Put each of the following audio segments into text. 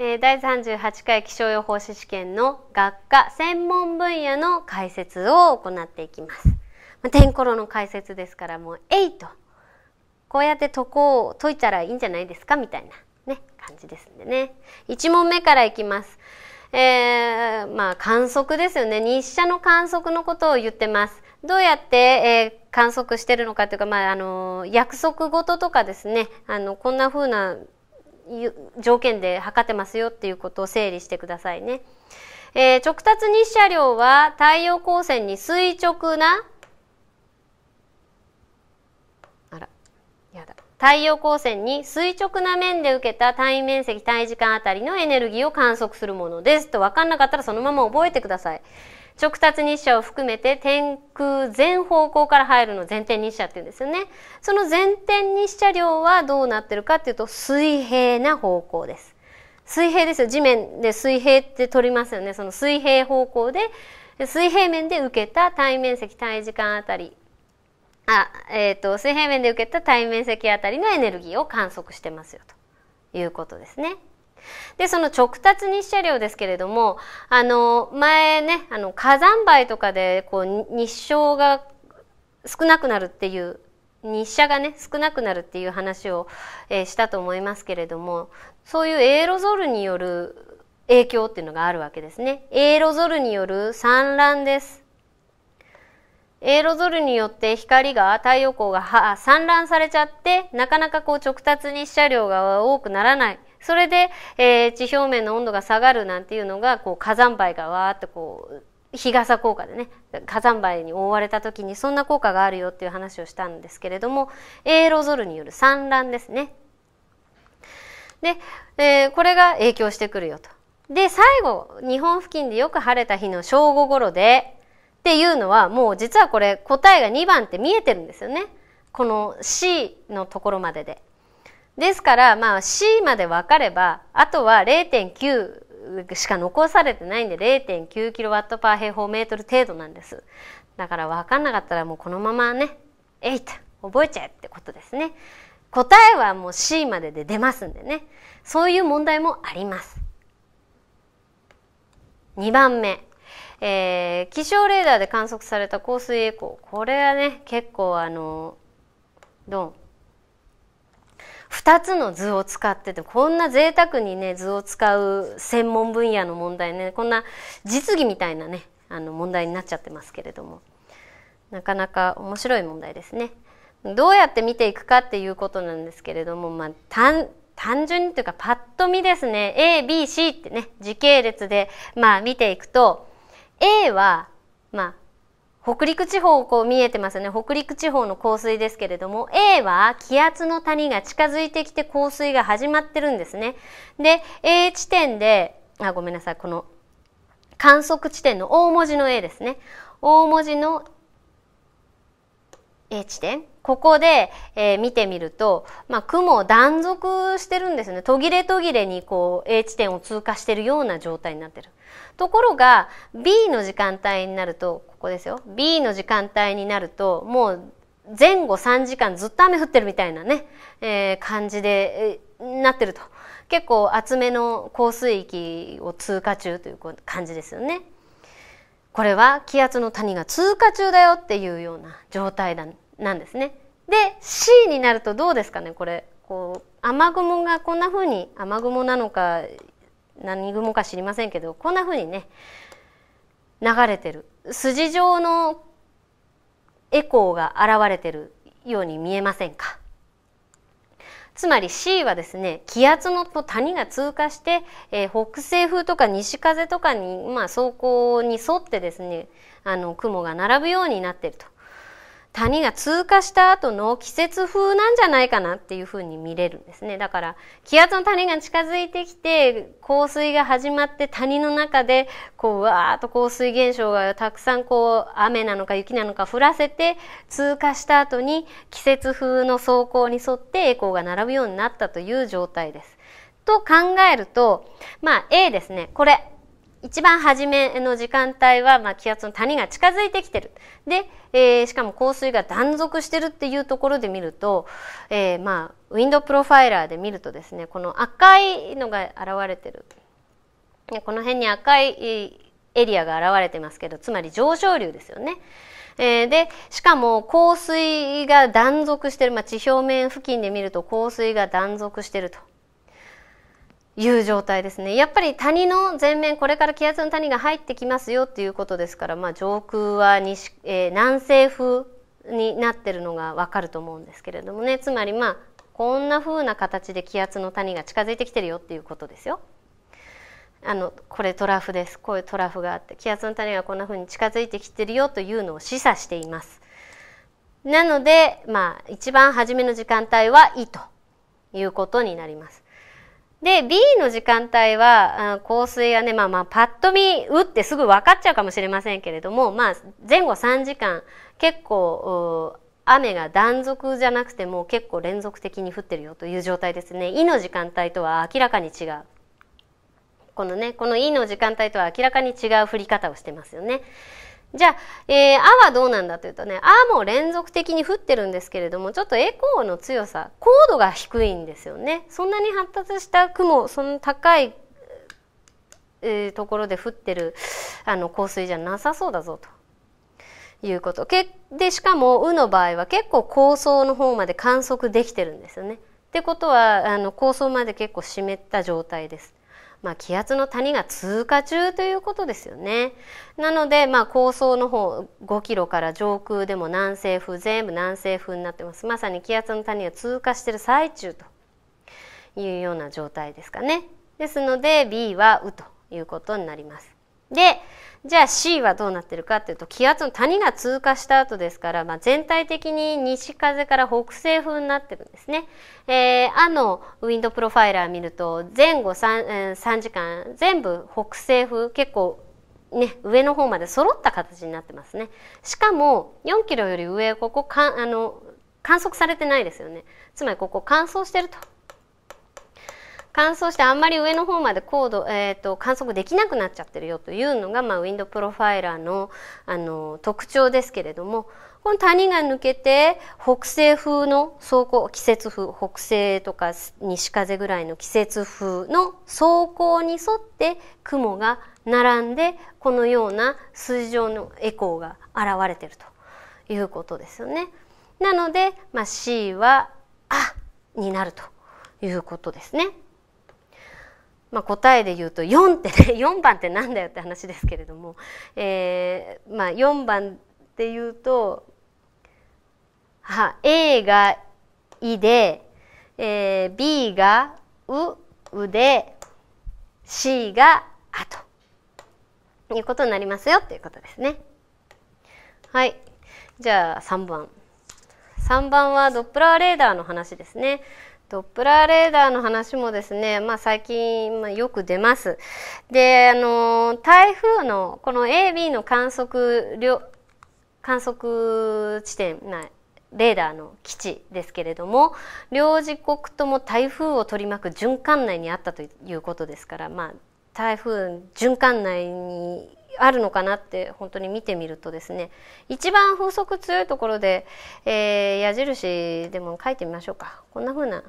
えー、第38回気象予報士試験の学科専門分野の解説を行っていきます。まあ、天コの解説ですからもう「えい!」とこうやって解こう解いたらいいんじゃないですかみたいなね感じですんでね。1問目からいきます。えー、まあ観測ですよね日射の観測のことを言ってます。どうやって、えー、観測してるのかというか、まあ、あの約束事とかですねあのこんな風な条件で測ってますよっていうことを整理してくださいね。えー、直達日射量は太陽光線に垂直なあらやだ太陽光線に垂直な面で受けた単位面積単位時間あたりのエネルギーを観測するものですと分かんなかったらそのまま覚えてください。直達日射を含めて天空全方向から入るの全天日射って言うんですよね。その前天日射量はどうなってるかっていうと水平な方向です。水平ですよ。地面で水平って取りますよね。その水平方向で、水平面で受けた対面積対時間あたり、あ、えっ、ー、と、水平面で受けた対面積あたりのエネルギーを観測してますよということですね。でその直達日射量ですけれどもあの前ねあの火山灰とかでこう日照が少なくなるっていう日射がね少なくなるっていう話を、えー、したと思いますけれどもそういうエーロゾルによる影響っていうのがあるわけですね。エーロゾルによる産卵です。エーロゾルによって光が太陽光が散乱されちゃってなかなかこう直達日射量が多くならないそれで、えー、地表面の温度が下がるなんていうのがこう火山灰がわーっとこう日傘効果でね火山灰に覆われた時にそんな効果があるよっていう話をしたんですけれどもエーロゾルによる産卵ですね。で、えー、これが影響してくるよと。で最後日本付近でよく晴れた日の正午頃でっていうのはもう実はこれ答えが2番って見えてるんですよね。この C のところまでで。ですから、まあ C まで分かれば、あとは0.9しか残されてないんで 0.9kW パー平方メートル程度なんです。だから分かんなかったらもうこのままね、えいと、覚えちゃえってことですね。答えはもう C までで出ますんでね。そういう問題もあります。2番目。えー、気象レーダーで観測された降水エコー。これはね、結構あの、ドン、2つの図を使っててこんな贅沢にね図を使う専門分野の問題ねこんな実技みたいなねあの問題になっちゃってますけれどもなかなか面白い問題ですね。どうやって見ていくかっていうことなんですけれども、まあ、単純にというかパッと見ですね ABC ってね時系列で、まあ、見ていくと A は、まあ、北陸地方こう見えてますね北陸地方の降水ですけれども A は気圧の谷が近づいてきて降水が始まってるんですねで A 地点であごめんなさいこの観測地点の大文字の A ですね大文字の A 地点ここで、えー、見てみると、まあ、雲断続してるんですね途切れ途切れにこう A 地点を通過してるような状態になってるところが B の時間帯になるとここですよ B の時間帯になるともう前後3時間ずっと雨降ってるみたいなね、えー、感じで、えー、なってると結構厚めの降水域を通過中という感じですよね。これは気圧の谷が通過中だよっていうような状態なんですね。で C になるとどうですかねこれこう雨雲がこんなふうに雨雲なのか何雲か知りませんけどこんなふうにね流れてる筋状のエコーが現れてるように見えませんかつまり C はですね、気圧の谷が通過して、えー、北西風とか西風とかに、まあ、走行に沿ってですね、あの、雲が並ぶようになっていると。谷が通過した後の季節風なんじゃないかなっていうふうに見れるんですね。だから気圧の谷が近づいてきて降水が始まって谷の中でこうわーっと降水現象がたくさんこう雨なのか雪なのか降らせて通過した後に季節風の走行に沿って栄光が並ぶようになったという状態です。と考えると、まあ A ですね。これ一番初めの時間帯は、まあ、気圧の谷が近づいてきてる。で、えー、しかも降水が断続してるっていうところで見ると、えー、まあ、ウィンドプロファイラーで見るとですね、この赤いのが現れてる。この辺に赤いエリアが現れてますけど、つまり上昇流ですよね。えー、で、しかも降水が断続してる、まあ、地表面付近で見ると降水が断続してると。いう状態ですねやっぱり谷の前面これから気圧の谷が入ってきますよっていうことですから、まあ、上空は西、えー、南西風になってるのがわかると思うんですけれどもねつまりまあこんな風な形で気圧の谷が近づいてきてるよっていうことですよ。あのこれトラフですこういうトラフがあって気圧の谷がこんな風に近づいてきてるよというのを示唆しています。なのでまあ一番初めの時間帯はいいということになります。で、B の時間帯は、香水はね、まあまあ、パッと見、打ってすぐ分かっちゃうかもしれませんけれども、まあ、前後3時間、結構、雨が断続じゃなくても結構連続的に降ってるよという状態ですね。E の時間帯とは明らかに違う。このね、この E の時間帯とは明らかに違う降り方をしてますよね。じゃあ、えー、あはどうなんだというとね、あも連続的に降ってるんですけれども、ちょっとエコーの強さ、高度が低いんですよね。そんなに発達した雲、その高い、えー、ところで降ってるあの降水じゃなさそうだぞということ。けで、しかも、うの場合は結構高層の方まで観測できてるんですよね。ってことは、あの高層まで結構湿った状態です。まあ、気圧の谷が通過中ということですよね。なので、まあ、高層の方5キロから上空でも南西風全部南西風になってますまさに気圧の谷が通過している最中というような状態ですかね。ですので B は「う」ということになります。でじゃあ C はどうなってるかっていうと気圧の谷が通過した後ですから、まあ、全体的に西風から北西風になってるんですね。えー、あのウィンドプロファイラー見ると前後 3, 3時間全部北西風結構ね、上の方まで揃った形になってますね。しかも4キロより上ここかあの観測されてないですよね。つまりここ乾燥してると乾燥してあんまり上の方まで高度、えーと、観測できなくなっちゃってるよというのが、まあ、ウィンドプロファイラーのあの特徴ですけれどもこの谷が抜けて北西風の走行季節風北西とか西風ぐらいの季節風の走行に沿って雲が並んでこのような水上のエコーが現れてるということですよね。なので、まあ、C は「あ」になるということですね。まあ、答えで言うと4ってね4 番ってなんだよって話ですけれども、えーまあ、4番って言うとは A が「い」で、えー、B が「う」うで C が「あ」ということになりますよっていうことですね。はいじゃあ3番3番はドップラーレーダーの話ですね。ドップラーレーダーの話もですね、まあ、最近、まあ、よく出ます。で、あの台風のこの AB の観測観測地点、まあ、レーダーの基地ですけれども両時刻とも台風を取り巻く循環内にあったということですから、まあ、台風循環内にあるのかなって本当に見てみるとですね一番風速強いところで、えー、矢印でも書いてみましょうかこんな風な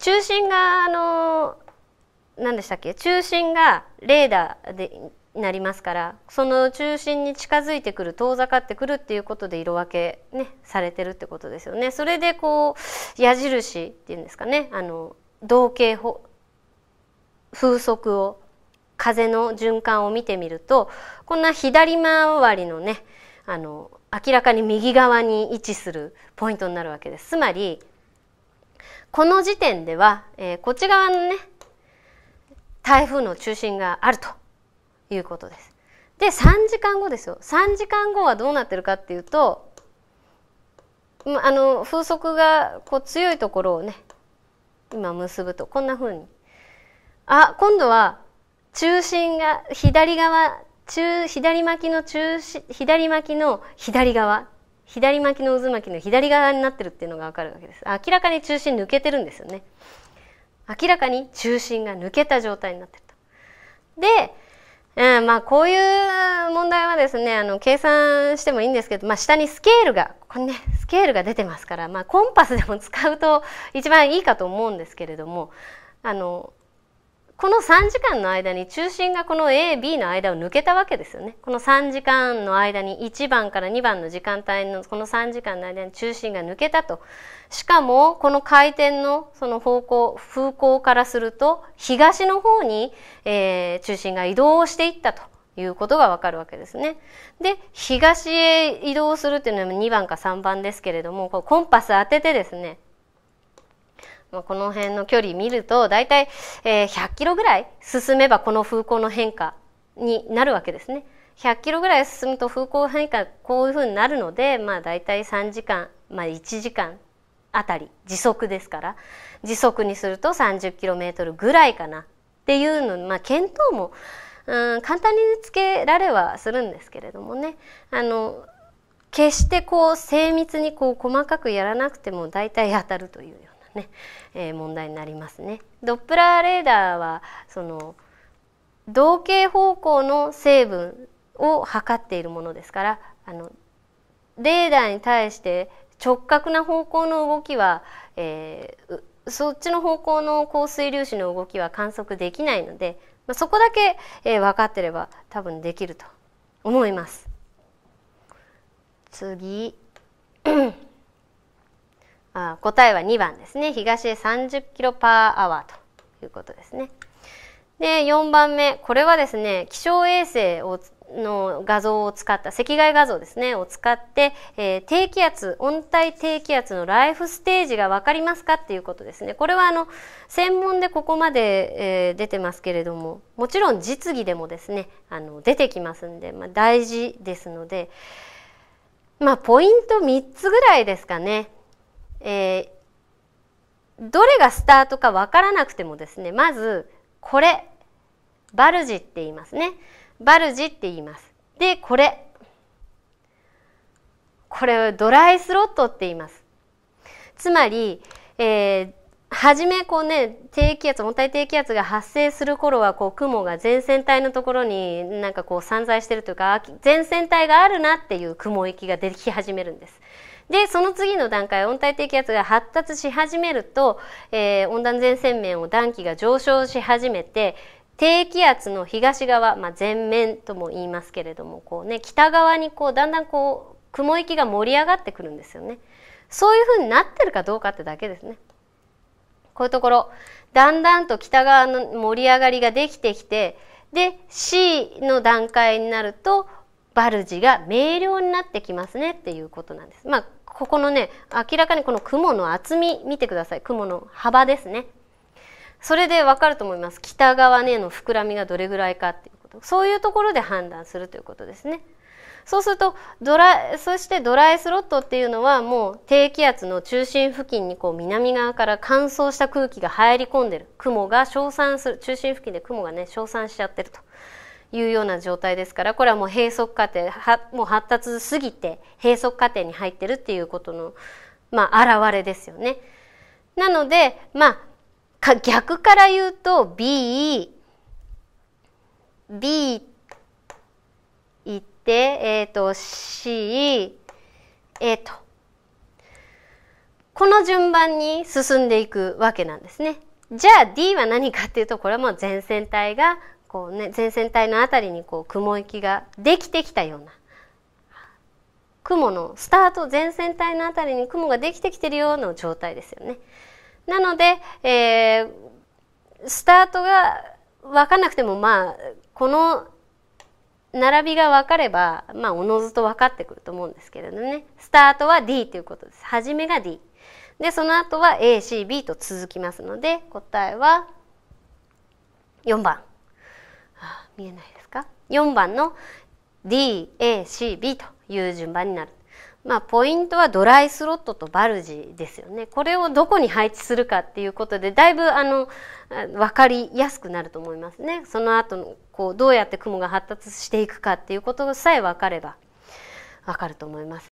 中心があの何でしたっけ中心がレーダーでなりますからその中心に近づいてくる遠ざかってくるっていうことで色分けねされてるってことですよね。それでこう矢印っていうんですかねあの同型風速を風の循環を見てみるとこんな左回りのねあの明らかに右側に位置するポイントになるわけです。つまりこの時点では、えー、こっち側のね台風の中心があるということです。で3時間後ですよ3時間後はどうなってるかっていうとあの風速がこう強いところをね今結ぶとこんなふうにあ今度は中心が左側中左巻きの中心左巻きの左側左巻きの渦巻きの左側になってるっていうのが分かるわけです明らかに中心抜けてるんですよね明らかに中心が抜けた状態になってるとで、うん、まあこういう問題はですねあの計算してもいいんですけど、まあ、下にスケールがここにねスケールが出てますから、まあ、コンパスでも使うと一番いいかと思うんですけれどもあのこの3時間の間に中心がこの AB の間を抜けたわけですよねこの3時間の間に1番から2番の時間帯のこの3時間の間に中心が抜けたとしかもこの回転のその方向風向からすると東の方に、えー、中心が移動していったということがわかるわけですね。で、東へ移動するっていうのは2番か3番ですけれども、こコンパス当ててですね、この辺の距離見ると大体、えー、100キロぐらい進めばこの風向の変化になるわけですね。100キロぐらい進むと風向変化こういうふうになるので、まあ、大体3時間、まあ、1時間あたり時速ですから時速にすると3 0トルぐらいかなっていうのまあ、見当もうん簡単につけられはするんですけれどもねあの決してこう精密にこう細かくやらなくても大体当たるというよね、えー、問題になりますね。ドップラーレーダーはその同型方向の成分を測っているものですからあのレーダーに対して直角な方向の動きは、えー、そっちの方向の降水粒子の動きは観測できないので、まあ、そこだけ、えー、分かってれば多分できると思います。次あ答えは2番ですね東へ30キロパーアワーということですねで4番目これはですね気象衛星をの画像を使った赤外画像ですねを使って、えー、低気圧温帯低気圧のライフステージが分かりますかっていうことですねこれはあの専門でここまで、えー、出てますけれどももちろん実技でもですねあの出てきますんで、まあ、大事ですのでまあポイント3つぐらいですかねえー、どれがスタートかわからなくてもですねまずこれバルジって言いますねバルジって言いますでこれこれドライスロットって言いますつまり、えー、初めこうね低気圧温帯低気圧が発生する頃はこう雲が前線帯のところになんかこう散在してるというか前線帯があるなっていう雲域ができ始めるんです。でその次の段階温帯低気圧が発達し始めると、えー、温暖前線面を暖気が上昇し始めて低気圧の東側、まあ、前面とも言いますけれどもこう、ね、北側にこうだんだんこう雲行きが盛り上がってくるんですよね。そういう風になってるかどうかってだけですね。こういうところだんだんと北側の盛り上がりができてきてで C の段階になるとバルジが明瞭になってきますねっていうことなんです。まあここのね明らかにこの雲の厚み見てください雲の幅ですねそれでわかると思います北側ねの膨らみがどれぐらいかっていうことそういうところで判断するということですねそうするとドラそしてドライスロットっていうのはもう低気圧の中心付近にこう南側から乾燥した空気が入り込んでる雲が消散する中心付近で雲がね消散しちゃってるというような状態ですからこれはもう閉塞過程もう発達すぎて閉塞過程に入ってるっていうことの、まあ、現れですよね。なので、まあ、逆から言うと B B 行って、えっ、ー、と C A とこの順番に進んでいくわけなんですね。じゃあ D は何かっていうとこれはもう前線体がこうね前線帯のあたりにこう雲きができてきたような雲のスタート前線帯のあたりに雲ができてきてるような状態ですよね。なので、えー、スタートが分かんなくてもまあこの並びが分かればまあおのずと分かってくると思うんですけれどねスタートは D ということです。初めが D。でその後は ACB と続きますので答えは4番。見えないですか4番の DACB という順番になる。まあ、ポイントはドライスロットとバルジですよね。これをどこに配置するかっていうことで、だいぶあの、分かりやすくなると思いますね。その後の、こう、どうやって雲が発達していくかっていうことさえわかれば、わかると思います。